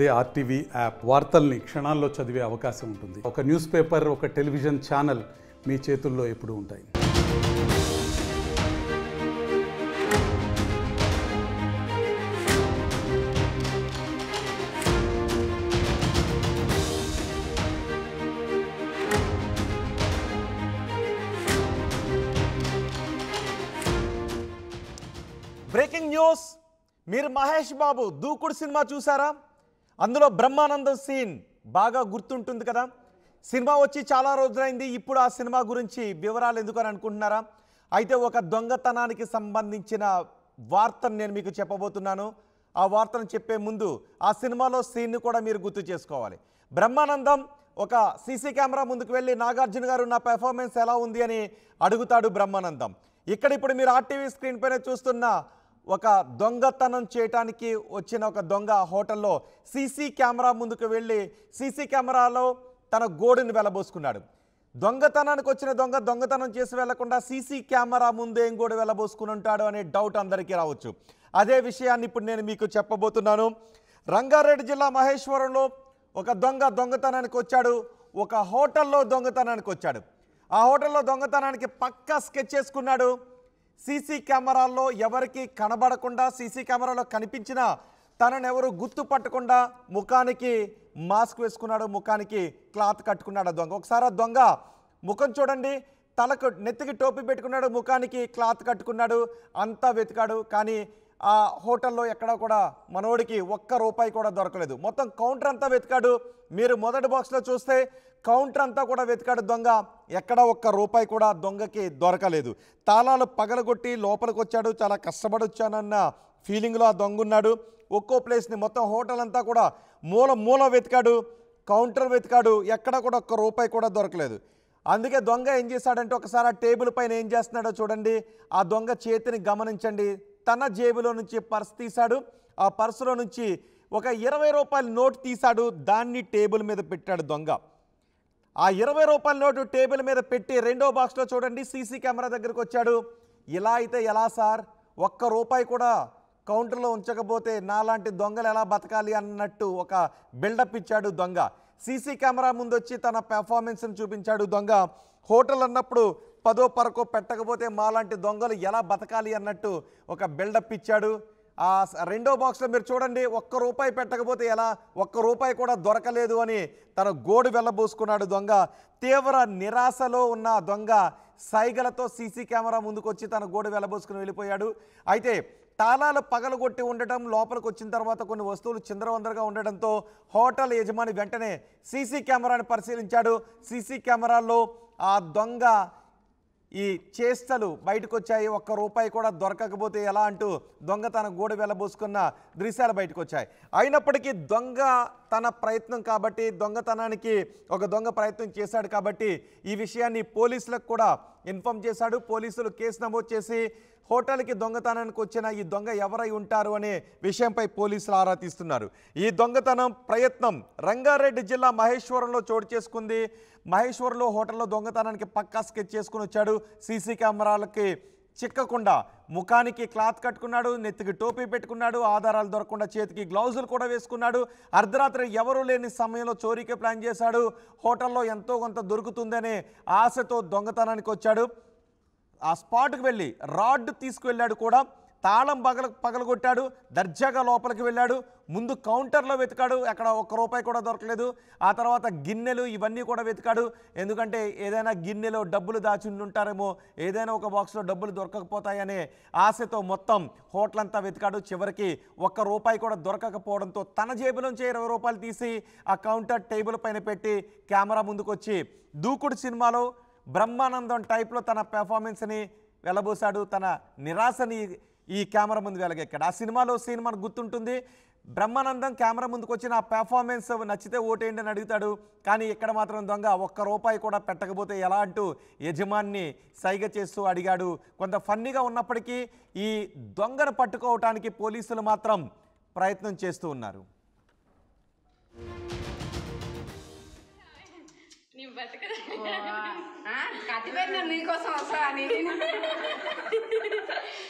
అదే RTV app వార్తల్ని క్షణాల్లో చదివే అవకాశం ఉంటుంది ఒక న్యూస్ పేపర్ ఒక టెలివిజన్ ఛానల్ మీ చేతుల్లో ఎప్పుడు ఉంటాయి బ్రేకింగ్ న్యూస్ మీరు మహేష్ బాబు దూకుడు సినిమా చూసారా అందులో బ్రహ్మానందం సీన్ బాగా గుర్తుంటుంది కదా సినిమా వచ్చి చాలా రోజులైంది ఇప్పుడు ఆ సినిమా గురించి వివరాలు ఎందుకని అనుకుంటున్నారా అయితే ఒక దొంగతనానికి సంబంధించిన వార్తను నేను మీకు చెప్పబోతున్నాను ఆ వార్తను చెప్పే ముందు ఆ సినిమాలో సీన్ను కూడా మీరు గుర్తు చేసుకోవాలి బ్రహ్మానందం ఒక సీసీ కెమెరా ముందుకు వెళ్ళి నాగార్జున గారు నా పెర్ఫార్మెన్స్ ఎలా ఉంది అని అడుగుతాడు బ్రహ్మానందం ఇక్కడ ఇప్పుడు మీరు ఆర్టీవీ స్క్రీన్ పైన చూస్తున్న ఒక దొంగతనం చేయటానికి వచ్చిన ఒక దొంగ హోటల్లో సీసీ కెమెరా ముందుకు వెళ్ళి సీసీ కెమెరాలో తన గోడుని వెళ్ళబోసుకున్నాడు దొంగతనానికి వచ్చిన దొంగ దొంగతనం చేసి వెళ్లకుండా సీసీ కెమెరా ముందేం కూడా వెళ్ళబోసుకుని ఉంటాడు అనే డౌట్ అందరికీ రావచ్చు అదే విషయాన్ని ఇప్పుడు నేను మీకు చెప్పబోతున్నాను రంగారెడ్డి జిల్లా మహేశ్వరంలో ఒక దొంగ దొంగతనానికి వచ్చాడు ఒక హోటల్లో దొంగతనానికి వచ్చాడు ఆ హోటల్లో దొంగతనానికి పక్కా స్కెచ్ చేసుకున్నాడు సీసీ కెమెరాల్లో ఎవరికి కనబడకుండా సీసీ కెమెరాలో కనిపించిన తననెవరు గుర్తు పట్టకుండా ముఖానికి మాస్క్ వేసుకున్నాడు ముఖానికి క్లాత్ కట్టుకున్నాడు దొంగ ఒకసారి ఆ దొంగ ముఖం చూడండి తలకు నెత్తికి టోపీ పెట్టుకున్నాడు ముఖానికి క్లాత్ కట్టుకున్నాడు అంతా వెతికాడు కానీ ఆ హోటల్లో ఎక్కడా కూడా మనోడికి ఒక్క రూపాయి కూడా దొరకలేదు మొత్తం కౌంటర్ అంతా వెతికాడు మీరు మొదటి బాక్స్లో చూస్తే కౌంటర్ అంతా కూడా వెతికాడు దొంగ ఎక్కడ ఒక్క రూపాయి కూడా దొంగకి దొరకలేదు తాళాలు పగలగొట్టి లోపలికి వచ్చాడు చాలా కష్టపడొచ్చానన్న ఫీలింగ్లో ఆ దొంగ ఉన్నాడు ఒక్కో ప్లేస్ని మొత్తం హోటల్ అంతా కూడా మూల మూల వెతికాడు కౌంటర్ వెతికాడు ఎక్కడ కూడా ఒక్క రూపాయి కూడా దొరకలేదు అందుకే దొంగ ఏం చేశాడంటే ఒకసారి ఆ టేబుల్ పైన ఏం చేస్తున్నాడో చూడండి ఆ దొంగ చేతిని గమనించండి తన జేబులో నుంచి పర్స్ తీశాడు ఆ పర్సులో నుంచి ఒక ఇరవై రూపాయల నోటు తీశాడు దాన్ని టేబుల్ మీద పెట్టాడు దొంగ ఆ ఇరవై రూపాయల నోటు టేబుల్ మీద పెట్టి రెండో బాక్స్లో చూడండి సీసీ కెమెరా దగ్గరకు వచ్చాడు ఇలా అయితే ఎలా సార్ ఒక్క రూపాయి కూడా కౌంటర్లో ఉంచకపోతే నాలాంటి దొంగలు ఎలా బతకాలి అన్నట్టు ఒక బిల్డప్ ఇచ్చాడు దొంగ సీసీ కెమెరా ముందు వచ్చి తన పెర్ఫార్మెన్స్ని చూపించాడు దొంగ హోటల్ అన్నప్పుడు పదో పరకో పెట్టకపోతే మాలాంటి దొంగలు ఎలా బతకాలి అన్నట్టు ఒక బిల్డప్ ఇచ్చాడు ఆ రెండో బాక్స్లో మీరు చూడండి ఒక్క రూపాయి పెట్టకపోతే ఎలా ఒక్క రూపాయి కూడా దొరకలేదు అని తన గోడు వెళ్ళబోసుకున్నాడు దొంగ తీవ్ర నిరాశలో ఉన్న దొంగ సైగలతో సీసీ కెమెరా ముందుకొచ్చి తన గోడు వెళ్ళబోసుకుని వెళ్ళిపోయాడు అయితే తాళాలు పగలగొట్టి ఉండటం లోపలికి వచ్చిన తర్వాత కొన్ని వస్తువులు చిందరవందరగా ఉండడంతో హోటల్ యజమాని వెంటనే సీసీ కెమెరాని పరిశీలించాడు సీసీ కెమెరాలో ఆ దొంగ ఈ చేష్టలు బయటకు వచ్చాయి ఒక్క రూపాయి కూడా దొరకకపోతే ఎలా అంటూ దొంగ తన గోడ వెళ్ళబోసుకున్న దృశ్యాలు బయటకు వచ్చాయి అయినప్పటికీ దొంగ తన ప్రయత్నం కాబట్టి దొంగతనానికి ఒక దొంగ ప్రయత్నం చేశాడు కాబట్టి ఈ విషయాన్ని పోలీసులకు కూడా ఇన్ఫామ్ చేశాడు పోలీసులు కేసు నమోదు చేసి హోటల్కి దొంగతనానికి వచ్చిన ఈ దొంగ ఎవరై ఉంటారు అనే విషయంపై పోలీసులు ఆరా తీస్తున్నారు ఈ దొంగతనం ప్రయత్నం రంగారెడ్డి జిల్లా మహేశ్వరంలో చోటు చేసుకుంది మహేశ్వరంలో హోటల్లో దొంగతనానికి పక్కా స్కెచ్ చేసుకుని వచ్చాడు సీసీ కెమెరాలకి చిక్కకుండా ముఖానికి క్లాత్ కట్టుకున్నాడు నెత్తికి టోపీ పెట్టుకున్నాడు ఆధారాలు దొరకకుండా చేతికి గ్లౌజులు కూడా వేసుకున్నాడు అర్ధరాత్రి ఎవరూ లేని సమయంలో చోరీకి ప్లాన్ చేశాడు హోటల్లో ఎంతో కొంత దొరుకుతుందనే ఆశతో దొంగతనానికి వచ్చాడు ఆ స్పాట్కి వెళ్ళి రాడ్ తీసుకువెళ్ళాడు కూడా తాళం పగల పగలగొట్టాడు దర్జాగా లోపలికి వెళ్ళాడు ముందు కౌంటర్లో వెతికాడు అక్కడ ఒక్క రూపాయి కూడా దొరకలేదు ఆ తర్వాత గిన్నెలు ఇవన్నీ కూడా వెతికాడు ఎందుకంటే ఏదైనా గిన్నెలో డబ్బులు దాచుండి ఉంటారేమో ఏదైనా ఒక బాక్స్లో డబ్బులు దొరకకపోతాయనే ఆశతో మొత్తం హోటల్ అంతా వెతికాడు చివరికి ఒక్క రూపాయి కూడా దొరకకపోవడంతో తన జేబు నుంచి ఇరవై రూపాయలు తీసి ఆ కౌంటర్ టేబుల్ పైన పెట్టి కెమెరా ముందుకొచ్చి దూకుడు సినిమాలో బ్రహ్మానందం టైప్లో తన పెర్ఫార్మెన్స్ని వెళ్ళబోసాడు తన నిరాశని ఈ కెమెరా ముందు ఎక్కడ ఆ సినిమాలో సీన్ మనకు గుర్తుంటుంది బ్రహ్మానందం కెమెరా ముందుకు వచ్చి నా పెర్ఫార్మెన్స్ నచ్చితే ఓటేయండి అని అడుగుతాడు కానీ ఇక్కడ మాత్రం దొంగ ఒక్క రూపాయి కూడా పెట్టకపోతే ఎలా అంటూ యజమాన్ని సైగ చేస్తూ అడిగాడు కొంత ఫన్నీగా ఉన్నప్పటికీ ఈ దొంగను పట్టుకోవటానికి పోలీసులు మాత్రం ప్రయత్నం చేస్తూ ఉన్నారు నీకోసం వస్తా